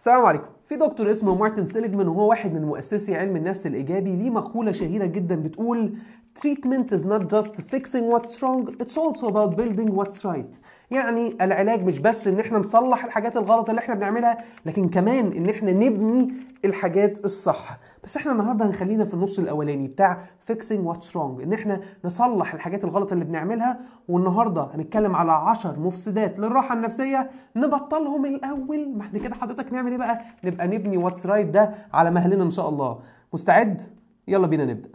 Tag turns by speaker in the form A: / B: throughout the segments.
A: السلام عليكم في دكتور اسمه مارتن سيليجمان وهو واحد من مؤسسي علم النفس الايجابي ليه مقوله شهيره جدا بتقول treatment is not just fixing what's wrong it's also about building what's right يعني العلاج مش بس ان احنا نصلح الحاجات الغلط اللي احنا بنعملها لكن كمان ان احنا نبني الحاجات الصح بس احنا النهارده هنخلينا في النص الاولاني بتاع fixing what's wrong ان احنا نصلح الحاجات الغلط اللي بنعملها والنهارده هنتكلم على 10 مفسدات للراحه النفسيه نبطلهم الاول ما احنا كده حضرتك نعمل ايه بقى نبقى نبقى نبني واتس رايت ده على مهلنا ان شاء الله مستعد يلا بينا نبدا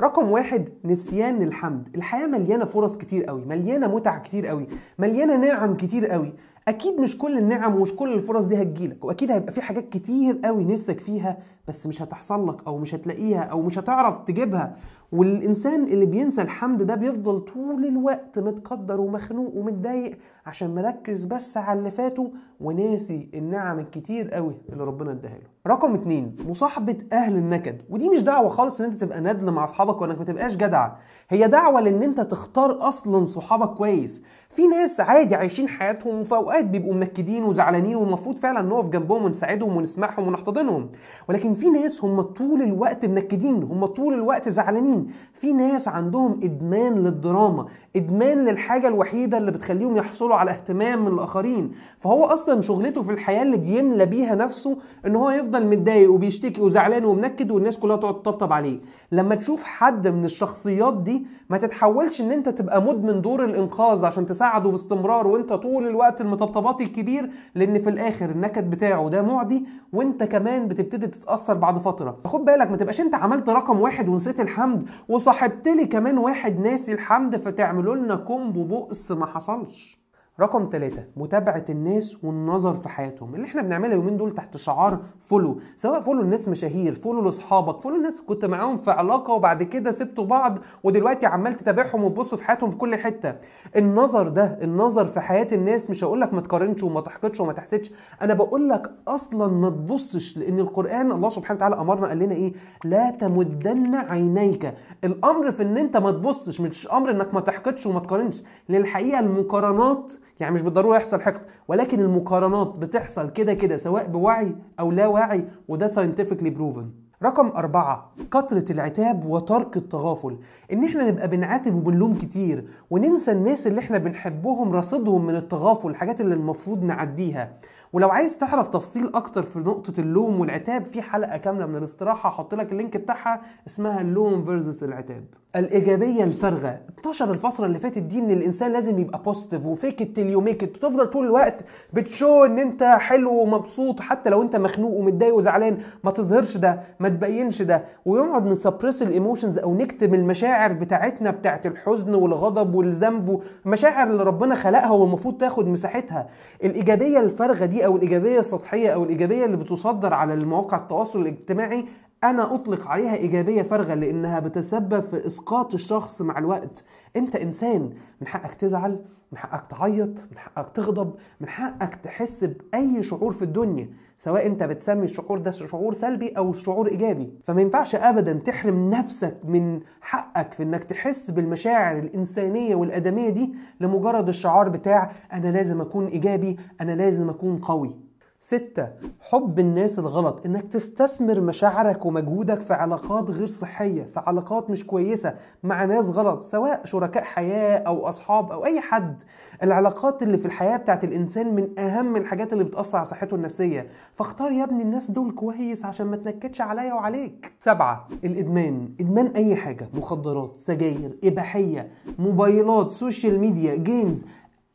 A: رقم واحد نسيان الحمد الحياة مليانة فرص كتير قوي مليانة متع كتير قوي مليانة نعم كتير قوي اكيد مش كل النعم ومش كل الفرص دي هتجيلك واكيد هيبقى في حاجات كتير قوي نفسك فيها بس مش هتحصل لك او مش هتلاقيها او مش هتعرف تجيبها والانسان اللي بينسى الحمد ده بيفضل طول الوقت متقدر ومخنوق ومتضايق عشان مركز بس على اللي فاته وناسي النعم الكتير قوي اللي ربنا اداها له رقم اتنين مصاحبه اهل النكد ودي مش دعوه خالص ان انت تبقى ندل مع اصحابك وانك ما تبقاش جدع هي دعوه لان انت تختار اصلا صحابك كويس في ناس عادي عايشين حياتهم وفي اوقات بيبقوا منكدين وزعلانين والمفروض فعلا نقف جنبهم ونساعدهم ونسمعهم ونحتضنهم ولكن في ناس هم طول الوقت منكدين هم طول الوقت زعلانين في ناس عندهم ادمان للدراما ادمان للحاجه الوحيده اللي بتخليهم يحصلوا على اهتمام من الاخرين فهو اصلا شغلته في الحياه اللي بيملى بيها نفسه ان هو يفضل متضايق وبيشتكي وزعلان ومنكد والناس كلها تقعد تطبطب عليه لما تشوف حد من الشخصيات دي ما تتحولش ان انت تبقى مدمن دور الانقاذ عشان تساعده باستمرار وانت طول الوقت المطبطبات الكبير لان في الاخر النكد بتاعه ده معدي وانت كمان بتبتدي تتاثر بعد فتره فخد بالك ما تبقاش انت عملت رقم واحد ونسيت الحمد وصاحبت لي كمان واحد ناسي الحمد فتعملوا لنا كومبو بؤس ما حصلش رقم ثلاثة متابعة الناس والنظر في حياتهم اللي احنا بنعملها يومين دول تحت شعار فولو سواء فولو الناس مشاهير فولو لاصحابك فولو الناس كنت معاهم في علاقة وبعد كده سبتوا بعض ودلوقتي عمال تتابعهم وتبصوا في حياتهم في كل حتة النظر ده النظر في حياة الناس مش هقول لك ما تقارنش وما تحقدش وما تحسدش انا بقول لك اصلا ما تبصش لان القرآن الله سبحانه وتعالى امرنا قال لنا ايه لا تمدن عينيك الامر في ان انت ما تبصش مش امر انك ما تحقدش وما تقارنش للحقيقة المقارنات يعني مش بالضروره يحصل حقد ولكن المقارنات بتحصل كده كده سواء بوعي او لا وعي وده ساينتفكلي بروفن رقم أربعة كثرة العتاب وترك التغافل إن إحنا نبقى بنعاتب وبنلوم كتير وننسى الناس اللي إحنا بنحبهم رصدهم من التغافل الحاجات اللي المفروض نعديها ولو عايز تعرف تفصيل اكتر في نقطه اللوم والعتاب في حلقه كامله من الاستراحه هحط لك اللينك بتاعها اسمها اللوم فيرسس العتاب الايجابيه الفارغه انتشر الفتره اللي فاتت دي ان الانسان لازم يبقى بوزيتيف وفيك التل يو ميك وتفضل طول الوقت بتشو ان انت حلو ومبسوط حتى لو انت مخنوق ومتضايق وزعلان ما تظهرش ده ما تبينش ده ونقعد نسبرس الايموشنز او نكتم المشاعر بتاعتنا بتاعت الحزن والغضب والذنب المشاعر اللي ربنا خلقها والمفروض تاخد مساحتها الايجابيه الفارغه دي او الايجابيه السطحيه او الايجابيه اللي بتصدر على المواقع التواصل الاجتماعي انا اطلق عليها ايجابيه فارغه لانها بتسبب في اسقاط الشخص مع الوقت انت انسان من حقك تزعل من حقك تعيط من حقك تغضب من حقك تحس باي شعور في الدنيا سواء انت بتسمي الشعور ده شعور سلبي او شعور ايجابي فما ينفعش ابدا تحرم نفسك من حقك في انك تحس بالمشاعر الانسانيه والادميه دي لمجرد الشعار بتاع انا لازم اكون ايجابي انا لازم اكون قوي ستة حب الناس الغلط انك تستثمر مشاعرك ومجهودك في علاقات غير صحية في علاقات مش كويسة مع ناس غلط سواء شركاء حياة او اصحاب او اي حد العلاقات اللي في الحياة بتاعت الانسان من اهم الحاجات اللي بتأثر على صحته النفسية فاختار يا ابني الناس دول كويس عشان ما تنكدش عليا وعليك سبعة الادمان ادمان اي حاجة مخدرات سجاير اباحية موبايلات سوشيال ميديا جيمز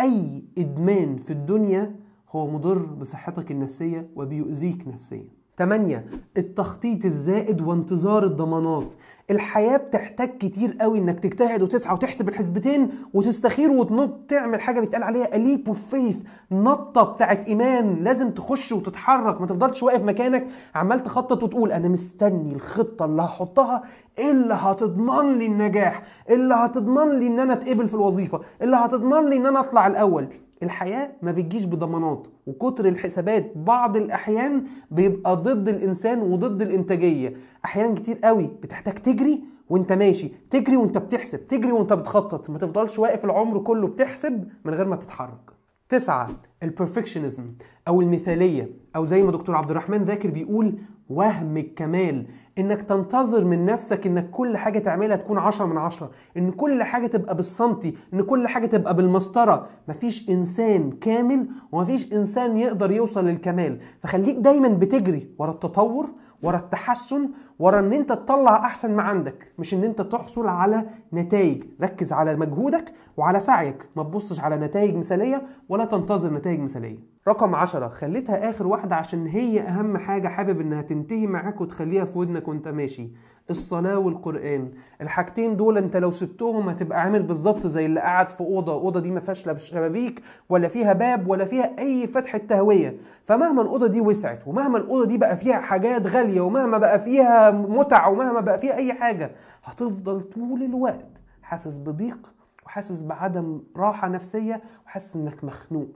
A: اي ادمان في الدنيا هو مضر بصحتك النفسية وبيؤذيك نفسيا تمانية التخطيط الزائد وانتظار الضمانات الحياة بتحتاج كتير قوي انك تجتهد وتسعى وتحسب الحسبتين وتستخير وتنط تعمل حاجة بيتقال عليها أليب وفيث نطة بتاعت إيمان لازم تخش وتتحرك ما تفضلش واقف مكانك عمال تخطط وتقول أنا مستني الخطة اللي هحطها إيه اللي هتضمن لي النجاح إيه اللي هتضمن لي إن أنا أتقبل في الوظيفة إيه اللي هتضمن لي إن أنا أطلع الأول الحياة ما بتجيش بضمانات وكتر الحسابات بعض الأحيان بيبقى ضد الإنسان وضد الإنتاجية أحيانا كتير قوي بتحتاج تجري وانت ماشي تجري وانت بتحسب تجري وانت بتخطط ما تفضلش واقف العمر كله بتحسب من غير ما تتحرك تسعة البرفكشنزم أو المثالية أو زي ما دكتور عبد الرحمن ذاكر بيقول وهم الكمال انك تنتظر من نفسك انك كل حاجة تعملها تكون عشرة من عشرة ان كل حاجة تبقى بالسنتي ان كل حاجة تبقى بالمسطرة مفيش انسان كامل ومفيش انسان يقدر يوصل للكمال فخليك دايما بتجري ورا التطور ورا التحسن ورا ان انت تطلع احسن ما عندك مش ان انت تحصل على نتائج ركز على مجهودك وعلى سعيك ما تبصش على نتائج مثاليه ولا تنتظر نتائج مثاليه رقم عشرة خليتها اخر واحده عشان هي اهم حاجه حابب انها تنتهي معاك وتخليها في ودنك وانت ماشي الصلاة والقرآن الحاجتين دول انت لو سبتهم هتبقى عامل بالظبط زي اللي قاعد في أوضة أوضة دي ما فيهاش لا شبابيك ولا فيها باب ولا فيها أي فتحة تهوية فمهما الأوضة دي وسعت ومهما الأوضة دي بقى فيها حاجات غالية ومهما بقى فيها متع ومهما بقى فيها اي حاجه هتفضل طول الوقت حاسس بضيق وحاسس بعدم راحه نفسيه وحاسس انك مخنوق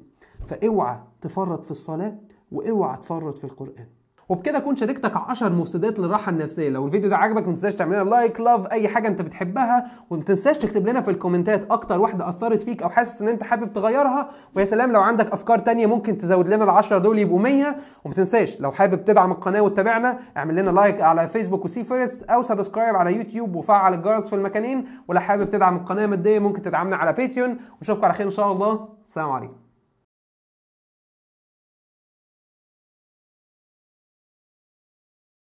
A: فاوعى تفرط في الصلاه واوعى تفرط في القران وبكده اكون شاركتك 10 مفسدات للراحه النفسيه لو الفيديو ده عجبك ما تنساش تعمل لنا لايك لاف اي حاجه انت بتحبها وما تنساش تكتب لنا في الكومنتات اكتر واحده اثرت فيك او حاسس ان انت حابب تغيرها ويا سلام لو عندك افكار تانية ممكن تزود لنا ال 10 دول يبقوا 100 وما تنساش لو حابب تدعم القناه وتتابعنا اعمل لنا لايك على فيسبوك وسي فيرست او سبسكرايب على يوتيوب وفعل الجرس في المكانين ولو حابب تدعم القناه ماديا ممكن تدعمنا على باتيون ونشوفكم على خير ان شاء الله سلام عليكم